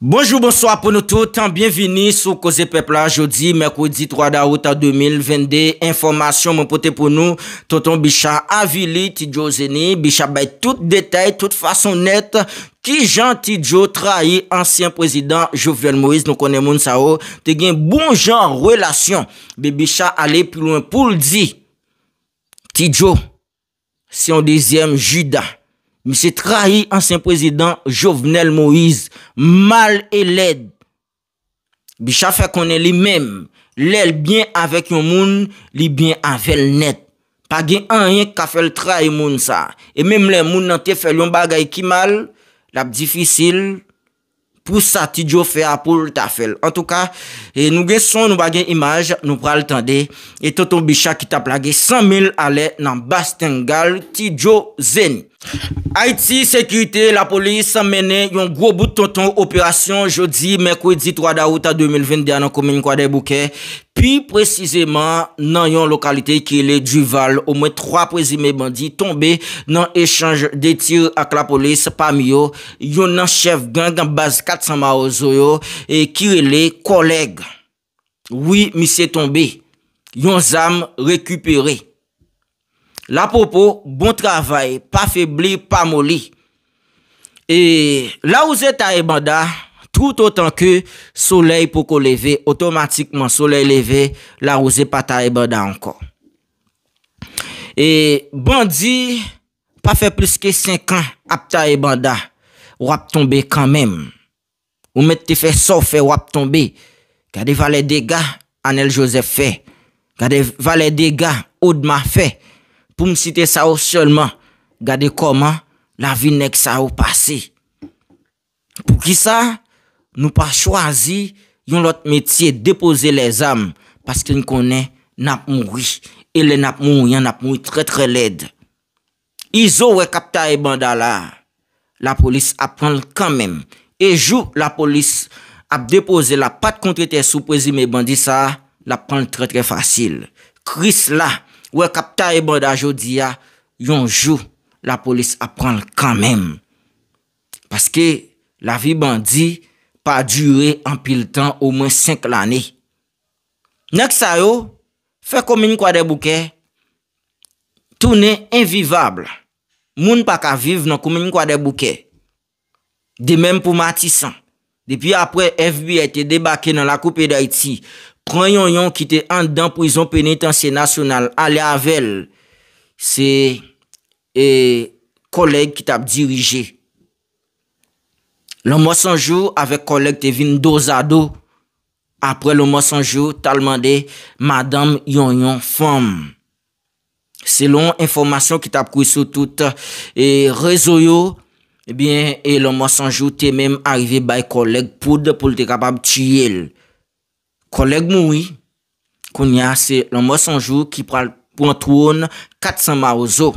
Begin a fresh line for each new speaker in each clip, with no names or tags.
Bonjour, bonsoir pou nou tou, tan bienvini sou koze pepla jodi, mèkoudi 3 da ou ta 2020, vende, informasyon mwen pote pou nou, tonton Bichan Avili, Tidjo Zeni, Bichan bay tout detay, tout fason net, ki jan Tidjo trahi ansyen prezident Jouvel Moïse, nou konen moun sa ou, te gen bon jan relasyon, be Bichan ale pou loun, pou l di, Tidjo, si yon dizem juda, mi se trahi ansen prezident Jovenel Moïse. Mal e led. Bicha fè konen li mèm. Lèl byen avèk yon moun, li byen avèl net. Pagè an yon kafèl trahi moun sa. E mèm lè moun nan te fèl yon bagay ki mal, lap difisil, pou sa ti djo fè apol ta fèl. En tout ka, nou gè son nou bagè imaj, nou pral tende, e tonton bicha ki tap lage san mil ale nan bastengal ti djo zeny. IT, sekurite, la polis amene yon gro bout tonton operasyon jodi, mekwedi 3 daouta 2020 dyan an komen yon kwa de bouke Pi prezizeman nan yon lokalite ki ele drival, o mwen 3 prezime bandi tombe nan echange de tir ak la polis Pamyo, yon nan chef gang an baz 400 maozoyo, e kirele koleg Oui, mi se tombe, yon zam rekuperi La popo, bon travay, pa febli, pa moli. E la ouze ta ebanda, tout otan ke solei poko leve, otomatikman solei leve, la ouze pa ta ebanda ankon. E bandi, pa fe pliske 5 an ap ta ebanda, wap tombe kanmem. Ou met te fe sofe wap tombe, kade vale dega Anel Joseph fe, kade vale dega Oudma fe, pou msite sa ou solman, gade koman, la vi nek sa ou pase. Pou ki sa, nou pa chwazi, yon lot metye depose les am, paske n konen nap moui, e le nap moui, yon nap moui tre tre led. I zo we kapta e bandala, la polis ap pranl kanmem, e jou la polis ap depose la, pat kontre te sou prezi me bandi sa, la pranl tre tre fasil. Kris la, Ou e kapta e bandaj ou diya... Yonjou... La polis ap pranl kanmem... Paske... La vi bandi... Pa dure en pil tan... Ou mwen 5 l ane... Nek sa yo... Fè komin kwa de bouke... Tounen invivable... Moun pa ka viv nan komin kwa de bouke... De men pou matisan... Depi apre FB ete debake nan la koupe de Haiti... Pren yon yon ki te andan prizon penitensye nasyonal. Ale avel. Se e, kolek ki tap dirije. Le monsanjou ave kolek te vin dozado. Apre le monsanjou talman de madame yon yon fom. Selon informasyon ki tap kouy sou tout. E rezo yo. E bien e le monsanjou te menm arrive bay kolek. Poud pou te kapab tiyel. Koleg moui, konya se lomo sanjou ki pral pran troun kat sanma ozo.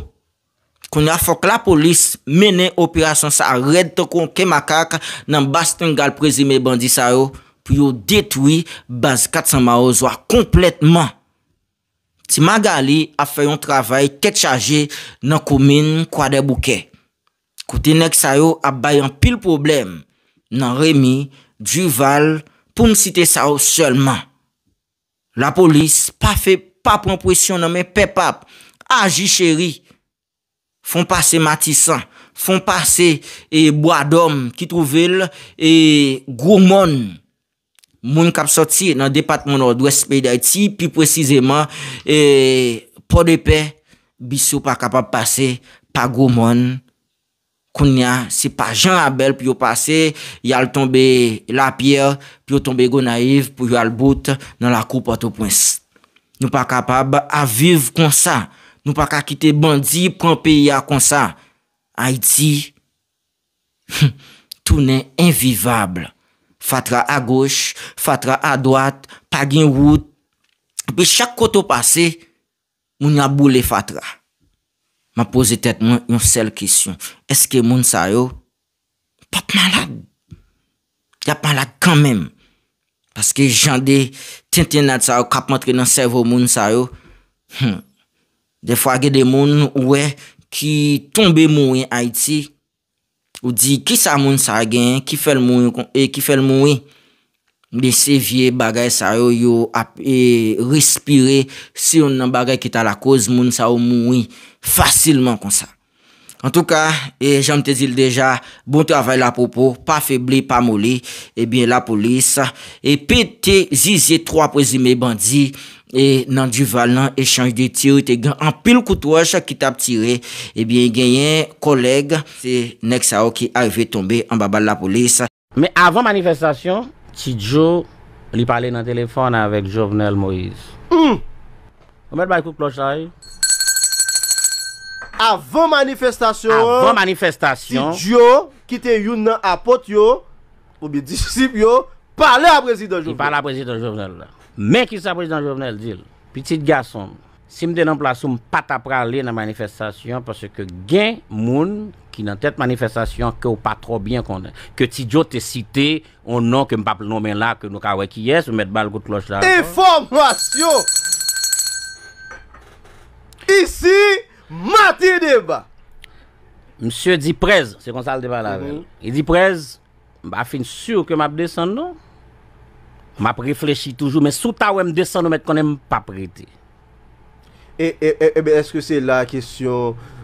Konya fok la polis mene operasyon sa red tokon ke makak nan bastengal prezime bandi sayo pou yo detwi baz kat sanma ozo a kompletman. Ti magali a fayon travay ket chaje nan komin kwa de bouke. Kote nek sayo a bayan pil problem nan remi, djuval, pou msite sa ou selman, la polis pa fe pa pon presyon nan men pepap, aji cheri, fon pase matisan, fon pase e boadom ki trouvel, e gwo moun moun kap soti nan depatman ou dwes pey da iti, pi prezizeman, e, pou depe, bisou pa kapap pase pa gwo moun, Koun ya, se pa jan abel pou yo pase, yal tombe la pier, pou yo tombe go naif, pou yo al bout nan la koupa to prins. Nou pa kapab aviv kon sa. Nou pa ka kite bandi, pranpe ya kon sa. Haidzi, tou nen invivable. Fatra a goch, fatra a doat, pagin wout. Pe chak koto pase, moun ya boule fatra. Ma pose tet mwen yon sel kisyon, eske moun sa yo? Pat malad, ya palad kanmem. Paske jan de ten ten nad sa yo kap motre nan servo moun sa yo. De fwa ge de moun ouwe ki tombe moun yon Haiti ou di ki sa moun sa gen, ki fel moun yon kon e, ki fel moun yon. bi se vie bagay sa yo yo ap e respire se yon nan bagay ki ta la koz moun sa yo moui fasilman kon sa. En tou ka, e janm te zil deja, bon te avay la popo, pa febli, pa moli, e bin la polis, e pete zizye 3 prezime bandi, e nan du val nan, e chanj de tir te gen an pil koutouaj ki ta ap tire, e bin genyen koleg, se nek sa yo ki arve tombe an babal la polis. Me avan manifestasyon, Ti Djo li pale nan telefon avèk Jovenel Moïse. Hmm!
Omet baykou klochay. Eh? Avon
manifestasyon.
Avon manifestasyon. Ti
Djo kite yon nan apot yo. Ou bi
disip yo. Pale apresi dan Jovenel. Pale apresi dan Jovenel. Men ki sa apresi dan Jovenel dil. Petit gason. Si mde nan plasou mpa tapra li nan manifestasyon. Pase ke gen moun. ki nan tet manifestasyon ke ou pa tro byen konen. Ke ti djo te site ou nan ke m pa plenomen la ke nou ka wekiyes ou met bal kout loch la.
Eformasyon!
Isi, Matideba! Msyo Dipreze, se konsal deva la ven. E Dipreze, ba fin syo ke map desen nou? Map reflechi toujou me sou ta ou m desen nou met konen m pa prete.
E, e, e, e, eske se la kesyon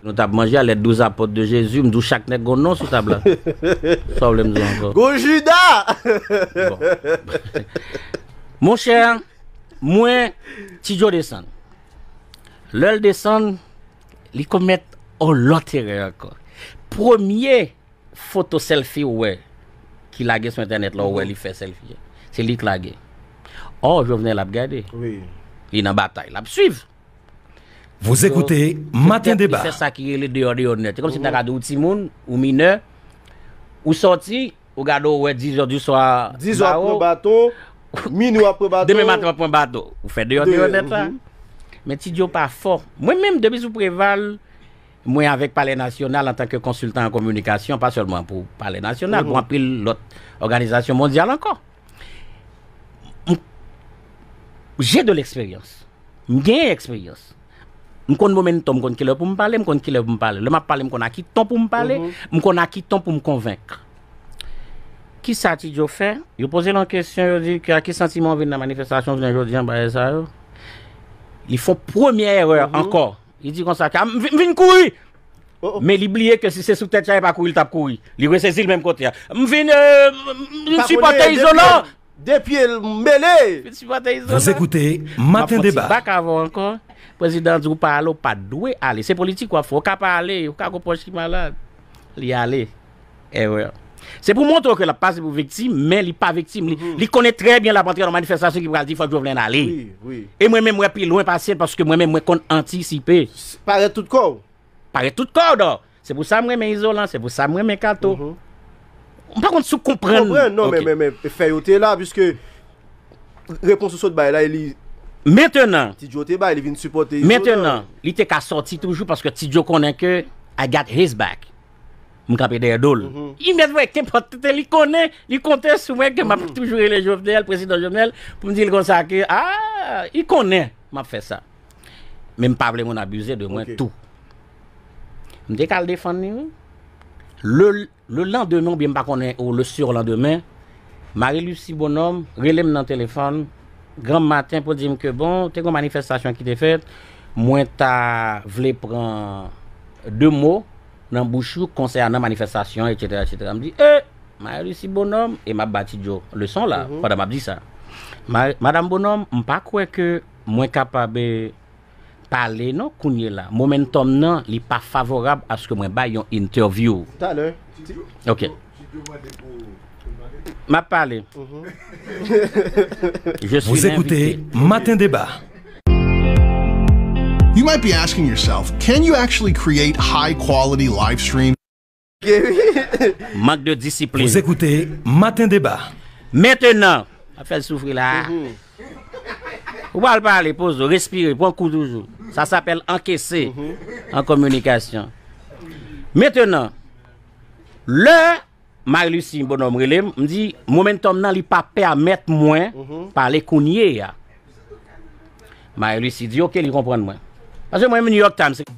Nou tap manje a let dou apote de Jezu, mdou chak nek gono sou tab la. So wle mdou anko. Go juda! Bon. Mon chè, mwen tijou desan. Lèl desan, li komet an lotere anko. Premier foto selfie wè ki lage sou internet lò wè li fè selfie. Se li klage. Oh, jò vnen l ap gade. Li nan batay, l ap suiv.
Vous écoutez Matin Débat. C'est ça
qui est le dehors de honnête. C'est comme si tu as un petit monde, ou mineur, ou sorti, ou gado 10 h du soir. 10 heures après bateau, minuit après bateau. Demain matin après bateau. Vous faites dehors de honnête là. Mm-hmm. Mais tu dis oh, pas fort. Moi-même, depuis vous préval, moi avec Palais National en tant que consultant en communication, pas seulement pour Palais National, pour mm mm-hmm. l'autre organisation mondiale encore. J'ai de l'expérience. J'ai expérience je pas si je me parler, je qui me parler. Le me parler, je me convaincre. Qui ça la question, je dit que à quel sentiment la manifestation vient aujourd'hui en Il faut première erreur encore. Il dit comme ça, viens courir. Mais l'oublier que si c'est sous tête, il pas il Il le même côté.
Je isolant. Depuis Vous écoutez,
matin débat. Pas encore. Prezident zi ou pa alo, pa dwe ale. Se politik wafo, waka pa ale, waka wako poch ki malade. Li ale. Ewe. Eh se pou mwoto ke la pase pou vektime, men li pa vektime. Li kone mhm. trebyen la patre an manifestasyon ki bral di fwa kjou vlen ale. Oui, oui. E mwen mwen mwen pi lwen pasye, paske mwen mwen mwen kon antisipe. Pare tout kou. Pare tout kou do. Se pou sa mwen men isolan, se pou sa mwen men kato. Mwen mhm. pa kont sou kompren. Kompren, non, men, men, men. E feyote
la, viske... Reponsosot baye la, e li...
Metenan, li te ka sorti toujou Paske Tidjo konen ke, I got his back Mwen kapi de yadol mhm. Li konen, li konten souwen Ke mwen mhm. pou toujou re le jovnel, presidon jovnel Pou mwen di l kon ah, sa ke, aaa Li konen, mwen ap fe sa Men mpavle mwen abuse de mwen tou Mwen te kal defan nimi Le lan de moun bi mpa konen Ou le sur lan de moun Mari Lucie Bonhomme, relem nan telefon Mwen te konen Gran maten pou di m ke bon, te kon manifestasyon ki te fet, mwen ta vle pran de mou nan bouchou konser nan manifestasyon, etc. M di, e, eh, m a yon disi bonom, e m a batidjo le son la, mhm. padan m a di sa. Madame bonom, m pa kwe ke mwen kapabe pale non kounye la. Momentom nan, li pa favorab aske mwen bay yon interview.
Ta lè, ti djou, ti djou wade pou... m'a parlé. Mhm.
Je Vous écoutez Matin
Débat. You might be asking yourself, can you actually create
high quality live stream? Manque de discipline. Vous écoutez Matin Débat. Maintenant, à faire souffrir là. Mhm. Vous parlez parler, respirer, prendre coup toujours. Ça s'appelle encaisser mhm. en communication. Maintenant, l'heure Mare bon Lucie mbo nomrele, mdi, momentum nan li pa permet mwen, mhm. pa le konye ya. Mare Lucie di, ok, li kompren mwen. Pase mwen yon New York Times. Mhm.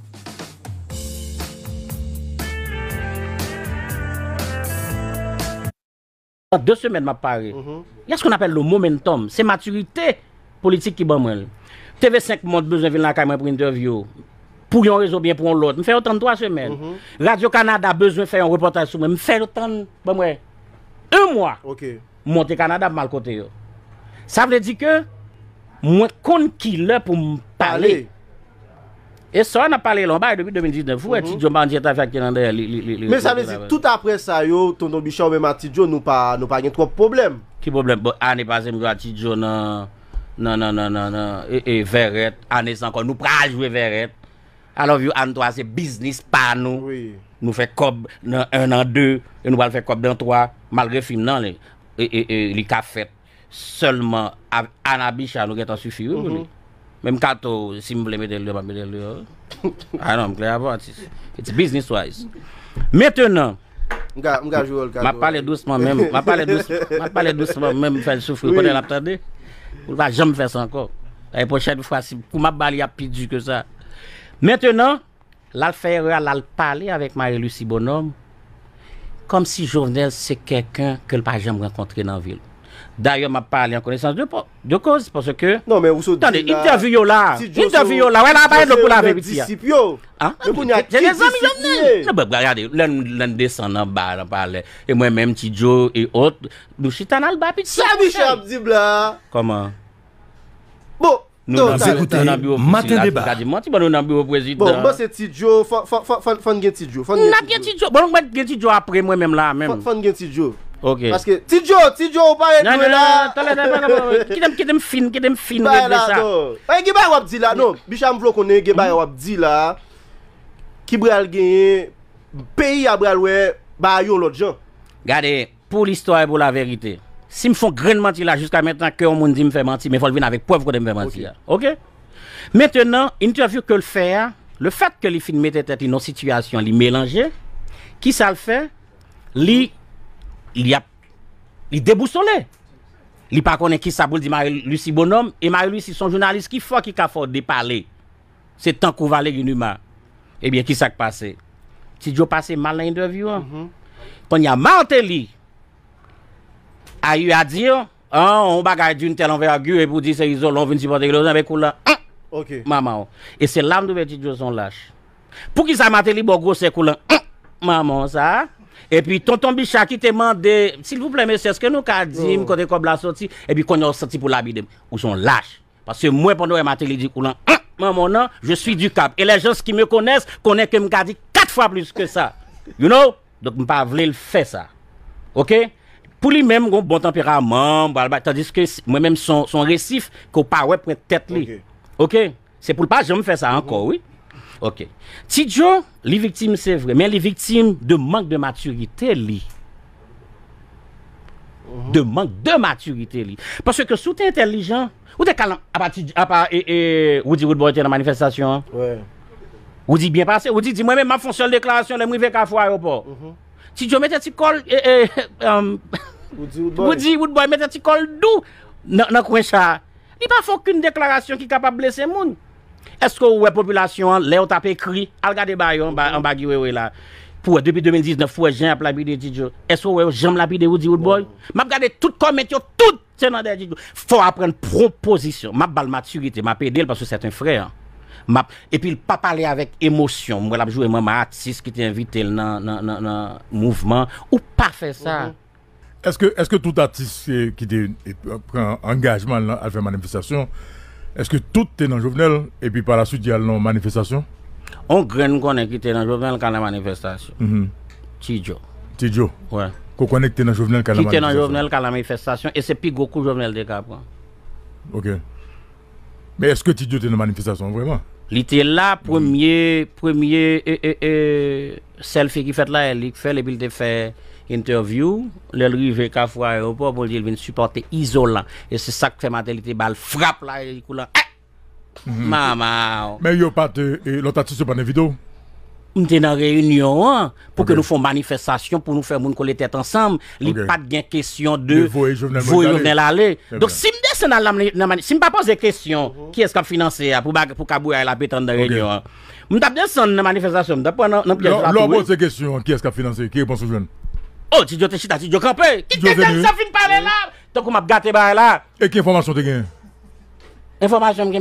De semen mwa pare, yon se kon apel lo momentum, se maturite politik ki ban mwen. TV5 mwote bezon vin la kamre pou interview. pou yon rezo byen, pou yon lot. Mwen fè yon 33 semen. Radio Kanada bezwen fè yon reportaj sou mwen, mwen fè yon 33 semen. E mwen, Monté Kanada mwen kote yo. Sa mwen di ke, mwen kon ki lè pou mwen pale. E so, an ap pale lombay, debi 2019. Fou e Tidjo mandi etan fèk yon andè. Mwen sa mwen di, tout
apre sa yo, tonton Michel ou mwen Matidjo, nou
pa gen trope problem. Ki problem? Bon, an e pase mwen Matidjo nan, nan nan nan nan nan, e veret, an e san kon, nou prajwe veret. alov yon an to a se biznis pa an nou nou fe kob nan an an de nou bal fe kob nan an to a malre film nan li li ka fet seulement an a bichan nou getan sufi ou menm mm-hmm. kato si mble me de lè mble me de lè it's biznis waz metenan
mba pale douceman mba pale douceman mbe fè soufri
mba jom fè san kon pou mba bali apidu ke sa Mètènen, lal fè rè, lal pàlè avèk Marelu si bonòm, kom non, si jòvnèl se kèkèn kel pàjèm renkontrè nan vil. Dèyè mè pàlè an konèsans de kòz, pòsè kè. Non mè, ou sò di la... Tande, intervi yo la, intervi yo la, wè la pàlè lò pou la vè piti ya. ...disip yo. An? Mè pou n'y a kèk disip yo mè. Nè bè, bè, gade, lèn lèn desan nan bar an pàlè. E mwen mè mtidjo e ot, nou chitan al bè piti. Sè mi chèm, di bla. Mwen an biyo prezident Bon, bon se
Tidjo Fon gen Tidjo Bon mwen gen Tidjo apre mwen men la Fon gen Tidjo Tidjo, Tidjo Ketem fin, ketem fin Ketem fin Bishan vlo konen, ge bay wapdi la Ki brel genye Peyi ya brel we Bayon lot jan
Gade, pou l'histoire pou la verite Si me font grand mentir là jusqu'à maintenant que on me dit me fait mentir, mais faut venir avec preuve que me fait mentir. OK, Maintenant, interview que le faire, le fait que les films mettaient tête dans une situation les mélanger, qui ça le fait Li il y a il déboussolé. Il pas connaît qui ça pour dire Marie-Lucie Bonhomme et Marie-Lucie son journaliste qui faut qui a fort de parler. C'est tant qu'on va aller une humain. Eh bien qui ça qui passé Si Joe passé mal l'interview. Quand il mhm. y a Martelly a eu à dire, hein, on bagaille d'une telle envergure et pour dire c'est isolant, on vient supporter les avec là. Hein? OK. Maman. Oh. Et c'est l'âme de petit Joson lâche. Pour qui ça m'a télé gros c'est coulant. Hein? Maman ça. Et puis tonton Bichat qui te demandé s'il vous plaît monsieur, est-ce que nous avons dit oh. côté comme la sortie et puis qu'on a sorti pour l'habiter ou sont lâche parce que moi pendant et télé dit coulant. Hein, maman non, je suis du Cap et les gens qui me connaissent connaissent que me dit quatre fois plus que ça. You know? Donc, je ne pas le faire ça. OK? Pour lui-même, bon tempérament, bah, tandis que moi-même, son, son récif, qu'on pas ouais, tête lui. OK? C'est pour pas jamais faire ça encore, oui? OK. Tidjo, les victimes, c'est vrai, mais les victimes de manque de maturité, lui. Uh-huh. De manque de maturité, lui. Parce que sous intelligent, ou t'es calme, à partir à part, et, et, ou dit, ou dans la manifestation. Hein? Ouais. Ou dit bien passé, ou dit, dis moi-même, ma fonction de déclaration, les murs vais qu'à fois au Mm -hmm. Si je mettais petit col, euh, Woodie Woodboy Mète ti kol dou Nè kwencha Ni pa fok koun deklarasyon ki kapap blese moun Esko ouwe populasyon Lè ou tapè kri Al gade bayon An bagi wewe la Pouwe depi 2019 Fouwe jen ap labyde didyo Esko ouwe jen ap labyde Woodie Woodboy bon. Mèpe gade tout komet yo Tout tè nan dedyo Fò a pren proposisyon Mèpe bal maturite Mèpe edèl pasou seten frè Mèpe Epi l pa pale avèk emosyon Mèpe l ap jowe mèpe ma atis Ki te invite l nan Nan nan nan Mouvman Ou pa fè sa Mèpe
Est-ce que, est que tout artiste qui prend engagement à faire manifestation, est-ce que tout est dans le journal et puis par la suite il y a une manifestation
On connaît qui est dans le journal quand la manifestation. Mm -hmm.
Tidjo. Tidjo Ouais. Qui est dans le journal la manifestation. Qui était dans le journal
la manifestation et c'est plus beaucoup journal de Cap.
Ok. Mais est-ce que Tidjo était dans la manifestation vraiment
Li te la premye e, e, selfie ki fet la, e, li fe le bil te fe interview, le li ve ka fwa aeroport, bol di el ven supporte isolan. E se sak fe mater li te bal frap la, e di kou la, eh! mhm. e! Ma, ma, ou!
Me yo pat, e lotat se sou ban evido? nous
sommes dans réunion hein, pour que nous fassions manifestation, pour nous faire moun coller tête ensemble. Il n'y a pas de question de
vous Jovenel aller. Eh Donc, si
je ne pose pas poser question, mhm. qui est-ce qui a financé hein, pour pour Kabouya la pétante dans réunion Je hein. t'a descendre dans la manifestation. L'on pose
question, qui est-ce qui a financé Qui répond aux jeunes Oh,
tu dois te chita, tu dois camper. Qui est-ce qui a parler là
Donc, on m'a gâté là. Et quelle information tu as Information que j'ai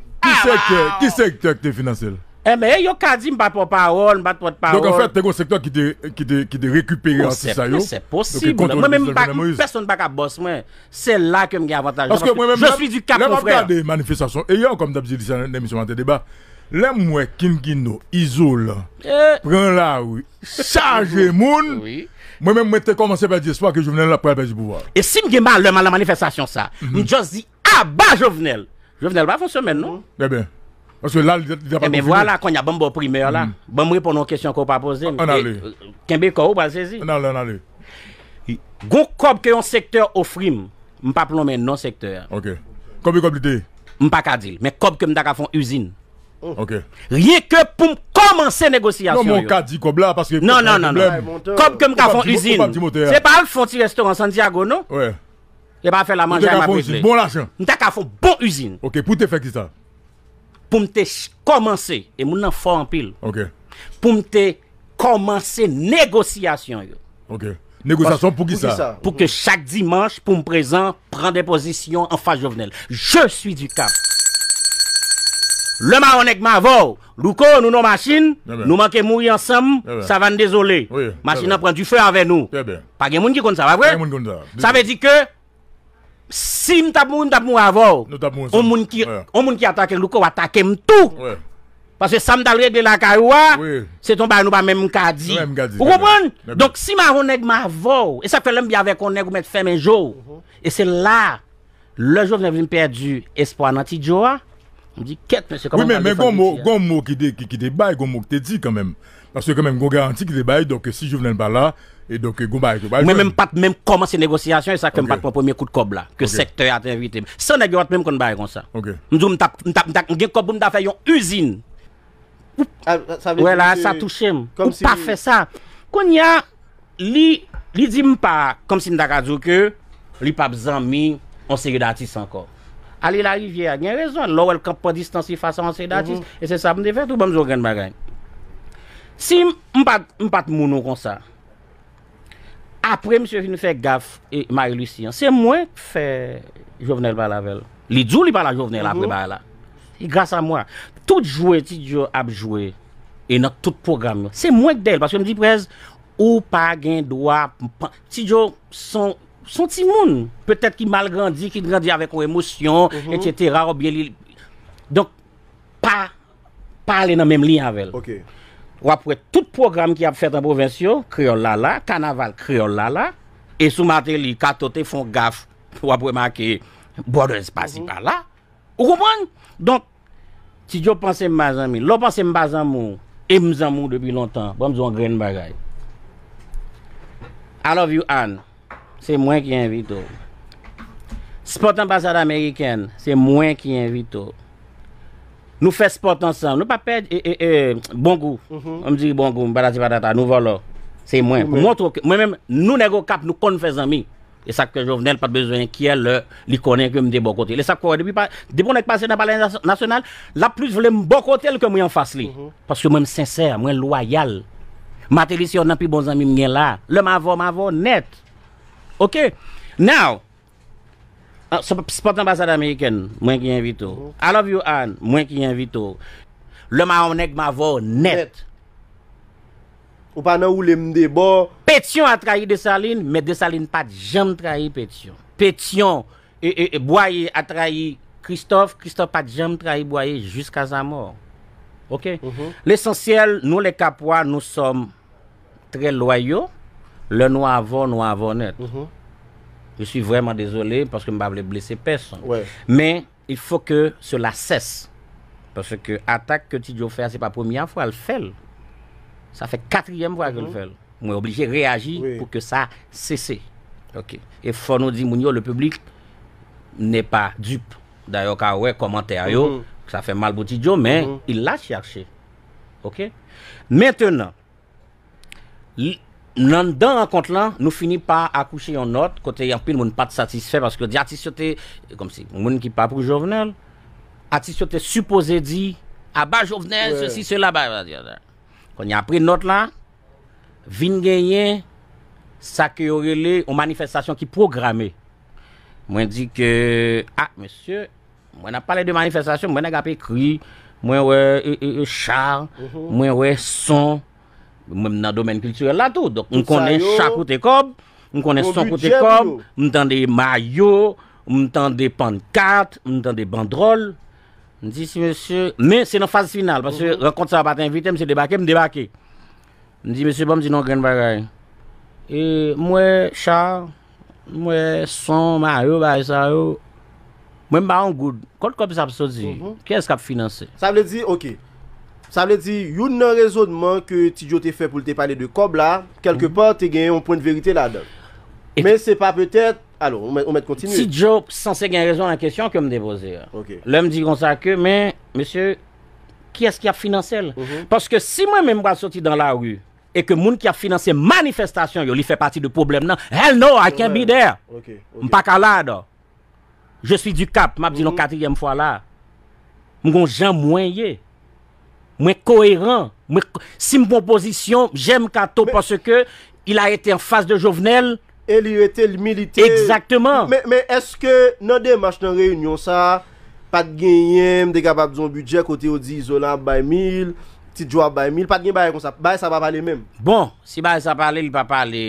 secteur, qui secteur que tu financé
Eh mais yo ka di m'bat pour parole, m'bat pour parole. Donc en fait,
t'es un secteur qui te qui te qui te récupérer oh, en ça yo. C'est possible. Moi même pas personne
pas boss moi. C'est là que me avantage. Parce que moi même je suis du cap mon frère.
des manifestations et yo comme d'habitude dans l'émission de débat. Là moi Kim Kino isolant. Eh. prend la rue, charger moun. Oui. Moi-même, moi, commencé par dire soir que Jovenel l'a pris du pouvoir. Et si je mal
à la manifestation, ça, mhm. je dis, ah bah, venais. Je Jovenel pas semaine, non Eh bien. Parce que là, il n'y a pas Eh Mais voilà, quand il y a bon primaire là, hmm. bon répondre aux questions qu'on pas posées. On a lu. Kembe Koro, pas saisi. On a lu, on a lu. Gon cob que un secteur offrim, m'pa plomber non secteur. OK. Combien ne vais pas dire, mais cob que m'ta ka font usine. Oh. OK. Rien que pour commencer négociation. Non, mon cas dit comme là parce que Non, non, non. Comme que font usine. C'est pas le fond restaurant Santiago, non Ouais pas faire la manger à ma Bon l'argent.
bon usine. OK, pour te faire qui ça
Pour te commencer et mon nan fort en pile. OK. Pour te commencer négociation
OK. Négociation pour qui ça
Pour que chaque dimanche, pour me présent, prendre des positions en face Jovenel. Je suis du cap. Le m'a mavo, Louko, nous nos machines, eh ben. nous manquons mourir ensemble, eh ben. ça va nous désoler. Eh Machine ben. prend du feu avec nous. Pas de monde qui compte ça, pas vrai Ça veut dire que si m'tap mou, m'tap mou avor. On moun ki, on moun ki attaque louko, attaque m'tou. Ouais. Parce que ça me de la caroua, oui. c'est ton bail nous pas même kadi. dit. Vous comprenez Donc si ma nèg ma et ça fait l'homme bien avec on nèg ou mettre ferme un jour. Mhm. Et c'est là le jour venir perdu espoir dans Tidjoa. Il dit quête, monsieur. Comment oui, mais, mais un mot,
mot qui te baille, un mot qui te dit quand même. Parce que quand même, on garantie qui te donc si je venais pas là, et donc on baille. Mais même pas, même commencer négociations et ça que je pas pour premier
coup de cob là, que secteur a invité. Sans on même qu'on baille comme ça. Ok. Nous, on t'a, on t'a, on t'a, on t'a une usine. Ah, ouais, ça touche. Comme si. Pas fait ça. qu'on y a, li, li dit pas, comme si on t'a dit que, lui pas besoin de on série d'artistes encore. Ali la rivye, a gen rezon. Lo wel kap pa distansi fasa ansedatis. E se sa mde ve, tou bam zo gen bagay. Si m pat mounou kon sa, apre mse fin fè gaf, e Marie-Lucie, se mwen fè jovenel bala vel. Li djou li bala jovenel apre mhm. bala. Gras a mwen, tout jowe ti djou ap jowe, e nan tout program, se mwen dèl, paske m di prez, ou pa gen do ap, ti djou son... Sonti moun. Petèk ki mal grandi, ki grandi avèk ou emosyon, mhm. et cetera, ou bè li. Donk, pa, pa alè nan mèm li anvel. Ok. Wapwè, tout program ki ap fèt an provensyon, kriol lala, kanaval kriol lala, e sou matè li, katote fon gaf, wapwè makè, bò de spasi mhm. pa la. Ou koumwen? Donk, ti djò panse mba zanmi, lò panse mba zanmou, emz anmou debi lontan, bò mzon gren bagay. I love you Anne. c'est moins qui invite. Sport ambassade américaine, c'est moins qui invite. Nous faisons sport ensemble. Nous pas perdre et eh, et eh, eh, bon goût. Mm -hmm. On me dit bon goût, patata, nous voilà. C'est moins Mm Moi-même, nous n'avons cap, nous connaissons amis. Et ça que Jovenel pas besoin qui est le li connaît que me des bon côté. Et ça quoi depuis pas depuis on est passé dans la national, la plus voulait bon côté que moi en face lui Mm Parce que moi sincère, moi loyal. Ma télévision n'a plus bons amis là. Le m'avo m'avo net. Ok, now ah, Sport Ambassade Ameriken Mwen ki yon vito mhm. I love you Anne, mwen ki yon vito Le ma omnek ma vo net Ou pa nan ou le mde bo Petion a trahi Desaline Met Desaline pat jem trahi Petion Petion Boye a trahi Christophe Christophe pat jem trahi Boye Juska sa mor mhm. L'esensyel, nou le kapwa Nou som tre loyo Le noir avant, noir avant net. Mhm. Je suis vraiment désolé parce que je ne vais blesser personne. Mais il faut que cela cesse. Parce que l'attaque que Tidjo fait, ce n'est pas la première fois qu'elle fait. Ça fait quatrième fois qu'elle le -hmm. fait. obligé de réagir pour que ça cesse. Ok. Et faut nous dire, le public n'est pas dupe. D'ailleurs, quand ouais commentaire, mhm. ça fait mal pour Tidjo, mais mhm. il l'a cherché. Ok. Maintenant, nan dan akonte lan nou fini pa akouche yon not kote yon pil moun pat satisfe paske di atisote moun ki pa prou jovenel atisote suppose di aba ah, jovenel se si se la ba kon yon apri not la vin genyen sa ke orele ou manifestasyon ki programe moun di ke a ah, monsye moun apale de manifestasyon moun agape kri moun we e euh, euh, euh, char mm-hmm. moun we son Mwen nan domen kulturel la tout. Donk mwen konen chakoute kob, mwen konen sonkoute kob, mwen tan de mayo, mwen tan de pankat, mwen tan de bandrol. Mwen di si mhm. mwen se, mwen bon, se nan faz final, mwen se konti sa paten vite, mwen se debake, mwen debake. Mwen di mwen se, mwen se nan gren bagay. E mwen chakoute, mwen sonkoute, mwen tan de mayo, mwen tan de bandrol. Mwen mwen an goud. Kote kope sa ap sozi, kwen sa ap finanse.
Sa ap le mhm. di, oké. Ça veut dire, il y a un raisonnement que Tidjo t'a fait pour te parler de COB là. Quelque mhm. part, tu as un point de vérité là-dedans. Mais c'est pas peut-être. Alors, on va continuer. met
continue. censé gagner raison à la question que me déposer. Hein. L'homme dit comme ça que, mais monsieur, qui est-ce qui a financé mhm. Parce que si moi-même, je suis sorti dans la rue et que gens qui a financé manifestation, il fait partie du problème. Non, hell no, I can't be there. Pas Je suis du Cap, je dit 4 la mhm. quatrième fois là. Je suis moins. Mwen koheran, mwen simpo pozisyon, jem kato paske il a ete en fase de jovenel. El yu ete l milite. Eksakteman. Men
eske nan de mach nan reyonyon sa, pat genyem de kapap zon budget kote ou di isolan bay mil, titjwa bay mil, pat genyem bay kon sa, bay sa pa pale menm.
Bon, si bay sa pa pale, li pa pale,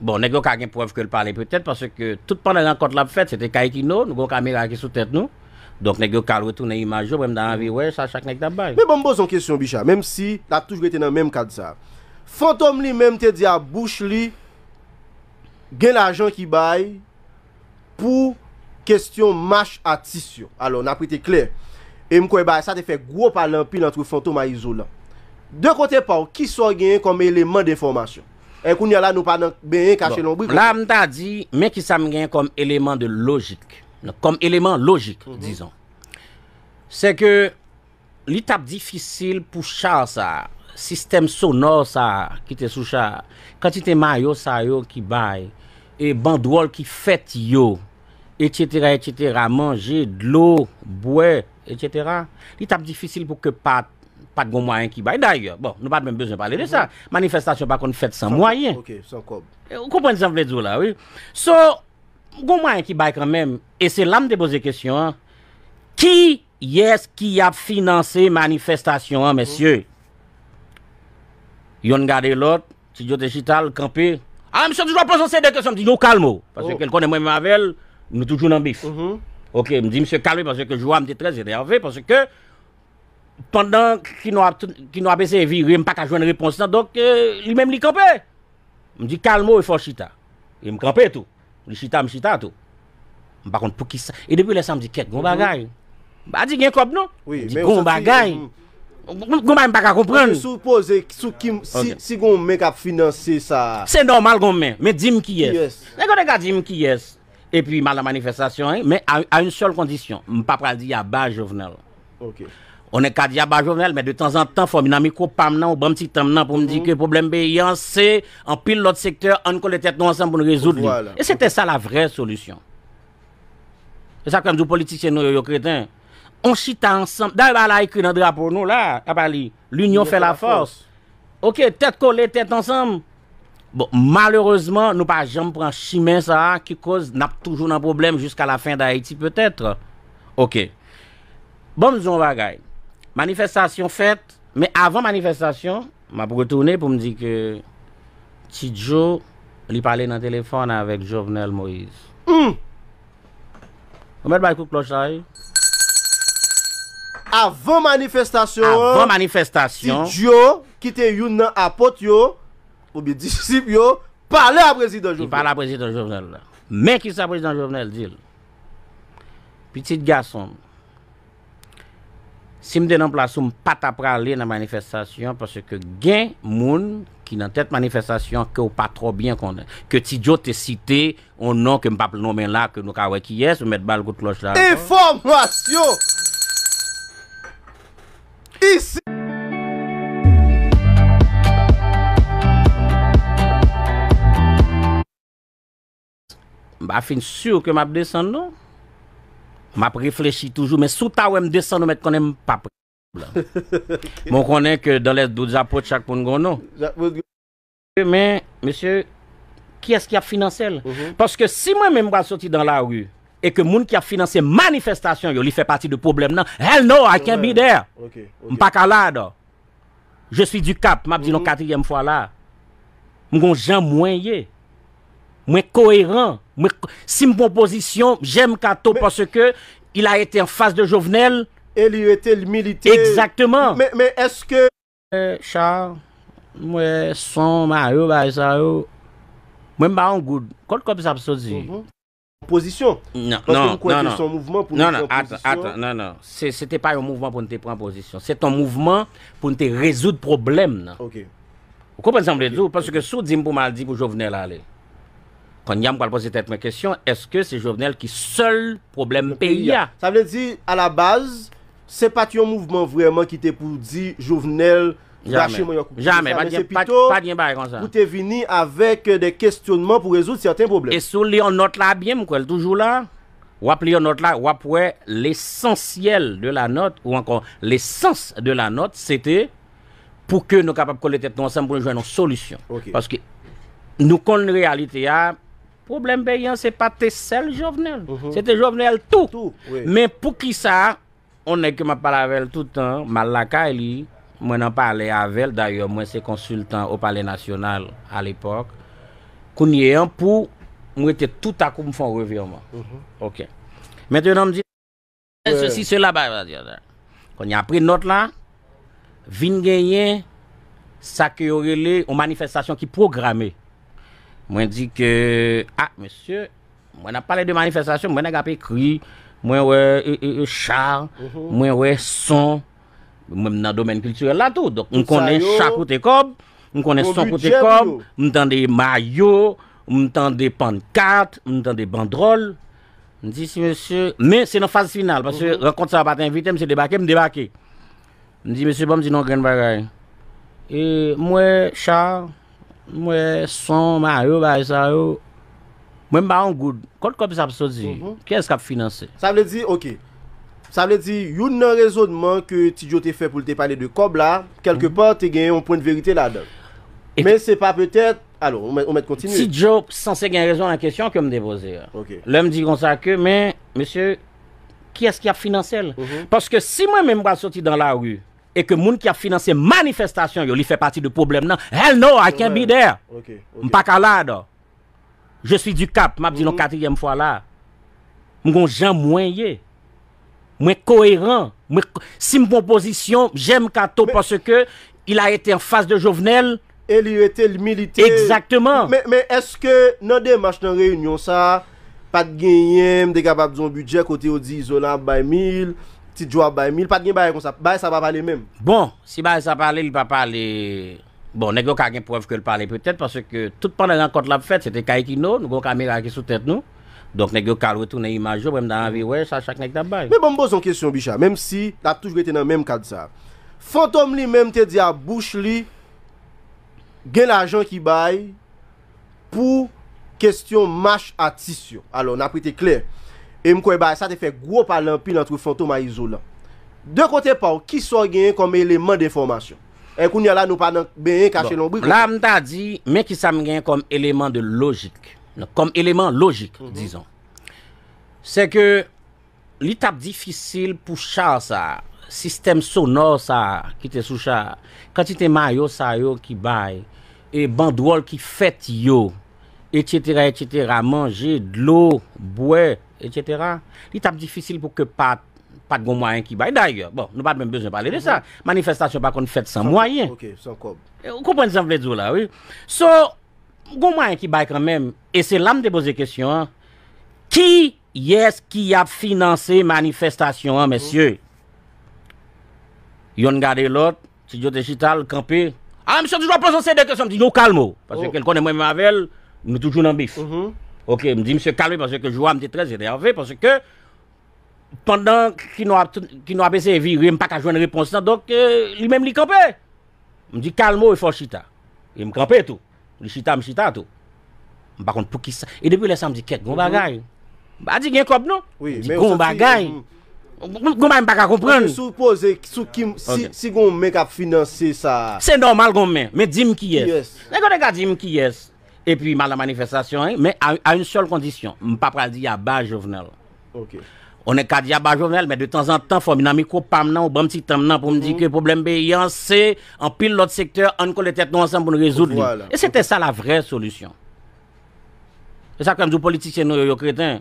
bon, ne go ka gen pouf ke li pale petet, paske tout pande lan kont la fete, se te kaye ki nou, nou go ka mirake sou tete nou. Donk nek yo kalwe toune imajyo, brem da anviwe, sa chak nek da baye. Me
bon boz an kesyon bicha, menm si, la toujwe te nan menm kad sa. Fantom li menm te di a bouch li, gen la jan ki baye pou kesyon mash atisyon. Alo, napri te kler, e mkwe baye, sa te fe gwo palan pi nan trou fantom a izo bon, lan. De kote pa ou, ki so genye kom eleman de formasyon? En kou nye la nou pa nan benye kache lombri. La
mta di, menm ki sa mgenye kom eleman de logik. kom non, eleman logik, mhm. dizon. Se ke li tap difisil pou chan sa sistem sonor sa ki te sou chan. Kati te mayo sa yo ki bay e bandwol ki fet yo et cetera, et cetera, manje d'lo, bwe, et cetera. Li tap difisil pou ke pat pat gomwa yon ki bay. Daya, bon, nou pat men bezwen pale de sa. Mhm. Manifestasyon pa kon fet san mwayen. Ok, san kob. Ou kon pren zan vle zo la, oui. So, bon moyen qui quand même, et c'est là que je pose la question. Qui est-ce qui a financé la manifestation, monsieur? Hein, messieurs? Oh. Yon gade l'autre, studio digital, campé. Ah, monsieur, toujours posé poser deux questions. Je dis, calme, parce oh. que quelqu'un est moi-même avec nous toujours dans le bif. Mm-hmm. Ok, je me dis, monsieur, calme, parce que je vois, je très énervé, parce que pendant qu'il nous a baissé, il n'y a pas qu'à jouer une réponse. Hein. Donc, il euh, lui-même, il campé. Je me dit calme, il faut chita. Il me campé tout. Li chita mi chita to. Mpa kont pou ki sa. E depo lè sa mdi ket. Goumba gay. Mpa mhm. di gen kop nou. Di goumba gay.
Mhm. Goumba mpa ka koupren nou. Mpo se sou pose. Si goumba men ka finanse sa. Se
normal goumba men. Me di mki yes. Mpo de ka di mki yes. E pi mpa la manifestasyon. Mpe a yon sol kondisyon. Mpa pradi ya ba jovenel. Ok. On est Kadia Bajovel, mais de temps en temps, faut une amico pam nan, ou bon petit temps pour me dire mhm. que le problème payant, c'est en pile l'autre secteur, on colle tête têtes ensemble pour nous résoudre. Et c'était ça la vraie solution. C'est ça, que nous politiciens, nous, les crétins, on chita ensemble. D'ailleurs, là, écrit dans le drapeau, nous, là, à l'union fait la force. Ok, tête collée, tête ensemble. Bon, malheureusement, nous pas jamais prendre chemin ça qui cause n'a toujours un problème jusqu'à la fin d'Haïti peut-être. OK. Bon, nous on bagaille. Manifestasyon fèt, mè avon manifestasyon, mè pou kè toune pou mè di kè ti Djo li pale nan telefon avèk Jovenel Moïse. Mèd hmm. bè kou klochay.
Avon manifestasyon, avon
manifestasyon, ti
Djo ki te youn nan apot yo,
pou bi disip yo, pale apresi dan Jovenel. I pale apresi dan Jovenel. Mè ki sa apresi dan Jovenel, dil, pitit gasom, Simde nan plasou m pat ap prale nan manifestasyon Pase ke gen moun ki nan tet manifestasyon Ke ou pa tro bien konde Ke ti djo te site Ou nan ke m pap l nomen la Ke nou ka weki yes Ou met bal gout loch la
EFORMASYO
ISI Ba fin sou ke map desen nou M ap reflechi toujou, men sou ta wèm desan nou mèt konèm pap. Mon konèk dan lèz dou djapo chakpoun goun nou. Men, mèsè, ki esk y ap finansel? Mhm. Paske si mè mè mwa soti dan la wè, e ke moun ki ap finanse manifestasyon, yo li fè pati de poublem nan, hell no, akèm bi der. M pa kalad. Je suis du cap, m ap di nou katrièm mhm. fwa la. M goun jan mwen ye. Mwen kohèran. Mwen sim pou oposisyon, jem kato Pwase ke il a ete en fase de Jovenel El yu ete l milite Eksakteman Mwen ba an goud Kwa l kop sa pso di Non, non, non Atan, atan, nan, nan Se te pa yon mouvman pou nte pran oposisyon Se ton mouvman pou nte rezou de problem nan Ok Kwa pwase mwen zemble zou Pwase ke sou dim pou maldi pou Jovenel ale Quand je pose cette ma question, est-ce que c'est Jovenel qui seul problème pays
Ça veut dire, à la base, c'est pas un mouvement vraiment qui était pour dire Jovenel. Jamais. Jamais. Pas de bail
comme ça. Vous êtes venu avec euh, des questionnements pour résoudre certains problèmes. Et sur Léon Note là, bien, quoi, toujours là. Ou en Note là, ou après l'essentiel de la note, ou encore l'essence de la note, c'était pour que nous capables de collecter ensemble pour nous jouer une solution. Parce que nous connaissons la réalité, hein. Problem bè yon, se pa te sel jovenel. Mhm. Se te jovenel tou. Men pou ki sa, onè ke ma pale avel toutan, ma laka elè, mwen an pale avel, d'ayon mwen se konsultan ou pale nasyonal al epok, konye yon pou mwen te toutan kon mwen fòm revirman. Mèten an mdite, se si se la bè, konye apri not la, vin genyen, sa ke yorele ou manifestasyon ki programey. Mwen di ke, a, monsye, mwen ap pale de manifestasyon, mwen agape kri, mwen wè e, e, e char, mhm. mwen wè son, mwen nan domen kulturel la tout. Mwen konen char koute kob, mwen konen son koute kob, mwen tan de mayo, mwen tan de pankat, mwen tan de bandrol. Mwen di si monsye, mwen se nan faze final, mwen kont sa paten vite, mwen se debake, mwen debake. Mwen di monsye, bon, mwen di nan gren bagay. E mwen char... Mwè, son, mwè yo, mwè yo, mwen mba an goud. Kote kope sa ap sozi, mhm. kye eskap finanse? Sa vle di, ok. Sa vle di, yon nan rezonman ke
Tidjo te fe pou te pale de kope la, kelke mhm. pa te genye yon point verite la dan. Men se pa
petet, alo, on met kontinu. Tidjo sanse genye rezon an kesyon ke mde voze. Lè mdi kon sa ke, men, mesye, kye eskap finansel? Paske si mwen mwen mwa soti dan la wu, E ke moun ki ap finanse manifestasyon, yo li fe pati de problem nan. Hell no, I can't be there. Mpa kalad. Je suis du cap, m'ap di nou mm-hmm. katriyem fwa la. Mwen kon jen mwen ye. Mwen koheran. Sim bon posisyon, jen mkato parce ke il a ete en fase de jovenel. El y ou ete l'milite.
Eksakteman. Men eske nan de mach nan reyonyon sa, pat genyem, dekabap zon budget, kote ou di isolan, bay mil... Petit joueur bail 1000, pas gen bail comme ça. Bail ça va parler même.
Bon, si bail ça parler, il va parler. Bon, nèg yo ka gen preuve que le parler peut-être parce que tout pendant rencontre l'a fête c'était Kaikino, nous gon caméra qui sous tête nous. Donc nèg yo ka retourner image yo, même dans la ouais, ça chaque nèg t'a bail. Mais bon,
pose question Bicha, même si t'as toujours été dans même cadre ça. Fantôme lui même te dit à bouche lui gen l'argent qui bail pour question marche à tissu. Alors, on a été clair. E mkwe bay, sa te fe gwo palan pi nan tru fantouma izou lan. De kote pa ou, ki sa genye kom eleman de formasyon? E kou nye la nou palan, beye, kache bon, lombri. La
mta di, men ki sa men genye kom eleman de logik. Non, kom eleman logik, mhm. dizon. Se ke, li tap difisil pou chan sa. Sistem sonor sa, ki te sou chan. Kan ti te mayo sa yo ki bay. E bandwol ki fet yo. Etc, etc. Mange, dlou, bwey. etc. Il est difficile pour que pas pas de bon moyen qui baille d'ailleurs. Bon, nous pas même besoin de parler de ça. Mm-hmm. Manifestation pas qu'on fait sans, sans moyen. OK, sans cob. Eh, vous comprenez ça veut dire là, oui. So bon moyen qui baille quand même et c'est là me la question. Hein. Qui est-ce qui a financé manifestation hein, messieurs mm-hmm. Yon gade l'autre, si Digital, chital campé. Ah monsieur, je dois poser des questions, dis yo calme parce que oh. quelqu'un est moi avec nous toujours dans bif. Mm-hmm. Ok, je me dit monsieur, calmez, parce que je vois, je très énervé, parce que pendant qu'il nous a, qu'il a baissé virer, je n'ai pas jouer une réponse, donc euh, lui-même, il campé. Je me dis, calme, il faut chita. Il me campé tout. Il chita, il chita tout. Par contre, pour qui ça Et depuis là, ça me dit, quel bon mhm. bagaille. Bah, dis, il y a non Oui, mais. Bon bagaille. Goun mwen baka kompren Sou
pose, sou qui si goun men à financer ça. C'est
normal mais Mais dis moi qui yes Mais quand nè ka dim qui est et puis mal la manifestation, hein, mais à, une seule condition, je ne pas dire à bas Jovenel. ok On est qu'à dire à bas Jovenel, mais de temps en temps, il faut que je micro ou bon petit temps pour me dire mhm. que le problème payant, c'est en pile l'autre secteur, on colle les têtes ensemble pour nous résoudre. Et c'était ça la vraie solution. C'est ça comme les politiciens nous, les crétins.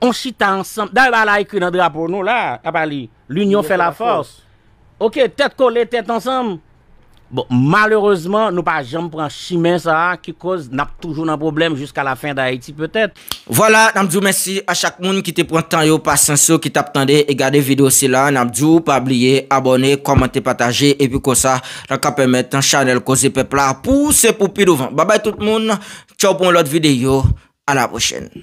On chita ensemble. D'ailleurs, là, écrit dans le drapeau, nous, là, à l'union fait la force. Ok, tête collée, tête ensemble. Bon, malereusement, nou pa jem pran chimè sa a,
ki koz nap toujou nan problem jusqu'a la fin da Haiti, petèt. Voilà, namdjou, mèsi a chak moun ki te pran tan yo, pasensyo, ki tap tande e gade video si la, namdjou, pa abliye, abone, komente, pataje, epi ko sa, la ka pèmè tan chanel ko zi pepla pou se pou pi douvan. Babay tout moun, tchou pou lout videyo, anaprochen.